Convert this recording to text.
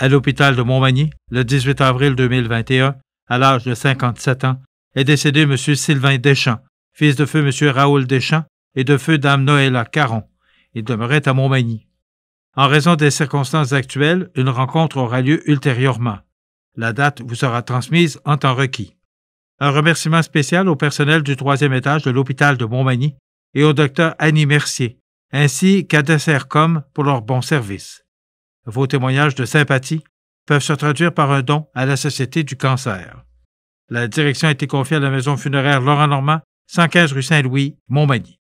à l'hôpital de Montmagny le 18 avril 2021 à l'âge de 57 ans est décédé M. Sylvain Deschamps, fils de feu M. Raoul Deschamps et de feu Dame Noëlla Caron. Il demeurait à Montmagny. En raison des circonstances actuelles, une rencontre aura lieu ultérieurement. La date vous sera transmise en temps requis. Un remerciement spécial au personnel du troisième étage de l'hôpital de Montmagny et au docteur Annie Mercier, ainsi qu'à Dessercom pour leur bon service. Vos témoignages de sympathie peuvent se traduire par un don à la Société du cancer. La direction a été confiée à la maison funéraire Laurent Normand, 115 rue Saint-Louis, Montmagny.